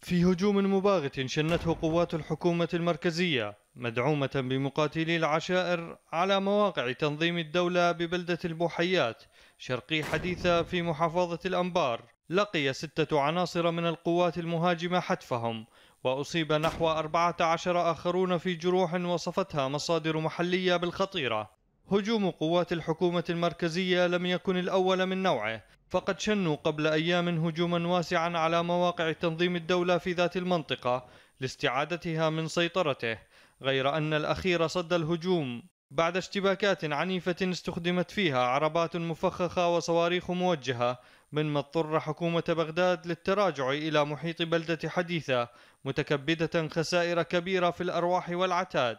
في هجوم مباغت شنته قوات الحكومة المركزية مدعومة بمقاتلي العشائر على مواقع تنظيم الدولة ببلدة البوحيات شرقي حديثة في محافظة الأنبار لقي ستة عناصر من القوات المهاجمة حتفهم وأصيب نحو 14 آخرون في جروح وصفتها مصادر محلية بالخطيرة هجوم قوات الحكومة المركزية لم يكن الأول من نوعه فقد شنوا قبل أيام هجوما واسعا على مواقع تنظيم الدولة في ذات المنطقة لاستعادتها من سيطرته غير أن الأخير صد الهجوم بعد اشتباكات عنيفة استخدمت فيها عربات مفخخة وصواريخ موجهة مما اضطر حكومة بغداد للتراجع إلى محيط بلدة حديثة متكبدة خسائر كبيرة في الأرواح والعتاد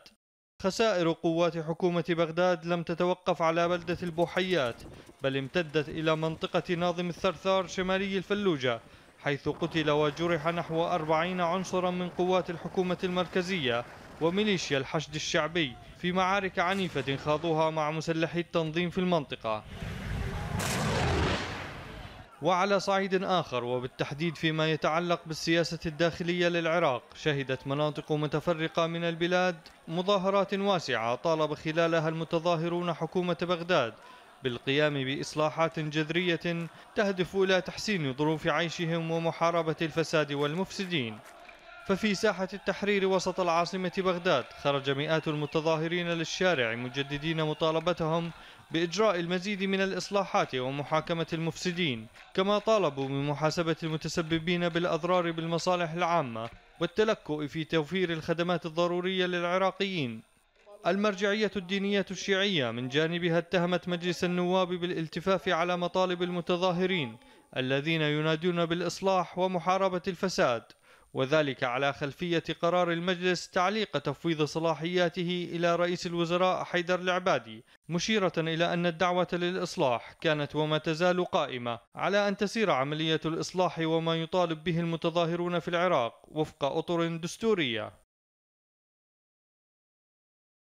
خسائر قوات حكومة بغداد لم تتوقف على بلدة البوحيات بل امتدت إلى منطقة ناظم الثرثار شمالي الفلوجة حيث قتل وجرح نحو أربعين عنصرا من قوات الحكومة المركزية وميليشيا الحشد الشعبي في معارك عنيفة خاضوها مع مسلحي التنظيم في المنطقة وعلى صعيد آخر وبالتحديد فيما يتعلق بالسياسة الداخلية للعراق شهدت مناطق متفرقة من البلاد مظاهرات واسعة طالب خلالها المتظاهرون حكومة بغداد بالقيام بإصلاحات جذرية تهدف إلى تحسين ظروف عيشهم ومحاربة الفساد والمفسدين ففي ساحة التحرير وسط العاصمة بغداد خرج مئات المتظاهرين للشارع مجددين مطالبتهم بإجراء المزيد من الإصلاحات ومحاكمة المفسدين كما طالبوا بمحاسبة المتسببين بالأضرار بالمصالح العامة والتلكؤ في توفير الخدمات الضرورية للعراقيين المرجعية الدينية الشيعية من جانبها اتهمت مجلس النواب بالالتفاف على مطالب المتظاهرين الذين ينادون بالإصلاح ومحاربة الفساد وذلك على خلفية قرار المجلس تعليق تفويض صلاحياته إلى رئيس الوزراء حيدر العبادي مشيرة إلى أن الدعوة للإصلاح كانت وما تزال قائمة على أن تسير عملية الإصلاح وما يطالب به المتظاهرون في العراق وفق أطر دستورية